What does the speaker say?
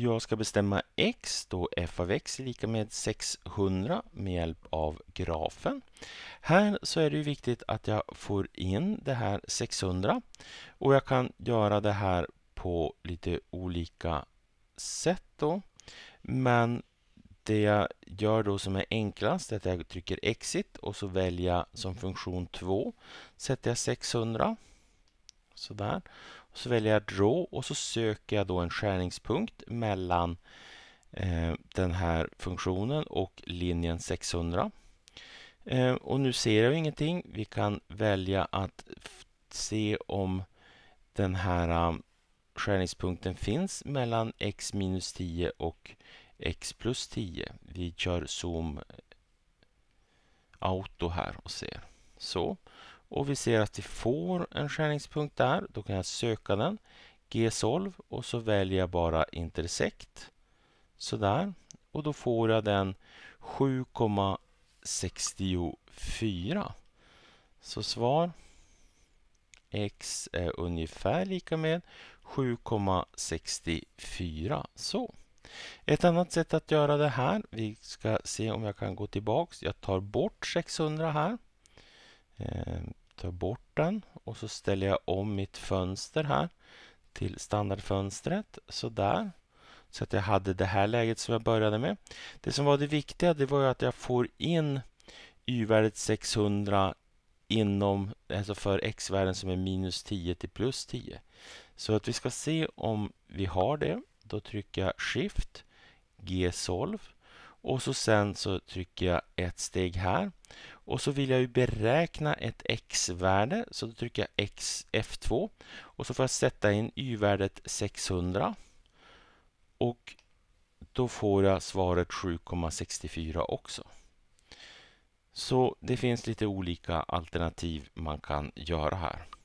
jag ska bestämma x då f av x är lika med 600 med hjälp av grafen. Här så är det viktigt att jag får in det här 600 och jag kan göra det här på lite olika sätt då. Men det jag gör då som är enklast är att jag trycker exit och så väljer jag som funktion 2 sätter jag 600 Sådär. Och så väljer jag Draw och så söker jag då en skärningspunkt mellan eh, den här funktionen och linjen 600. Eh, och nu ser jag ingenting. Vi kan välja att se om den här um, skärningspunkten finns mellan x minus 10 och x plus 10. Vi kör zoom eh, auto här och ser. Så. Och vi ser att vi får en skärningspunkt där. Då kan jag söka den. G-solv och så väljer jag bara intersekt. Sådär. Och då får jag den 7,64. Så svar X är ungefär lika med 7,64. Så. Ett annat sätt att göra det här, vi ska se om jag kan gå tillbaks. Jag tar bort 600 här. Eh, tar bort den och så ställer jag om mitt fönster här till standardfönstret, Så där. Så att jag hade det här läget som jag började med. Det som var det viktiga det var att jag får in y-värdet 600 inom, alltså för x-värden som är minus 10 till plus 10. Så att vi ska se om vi har det. Då trycker jag Shift, G-solve och så sen så trycker jag ett steg här och så vill jag ju beräkna ett x-värde så då trycker jag x F2 och så får jag sätta in y-värdet 600 och då får jag svaret 7,64 också. Så det finns lite olika alternativ man kan göra här.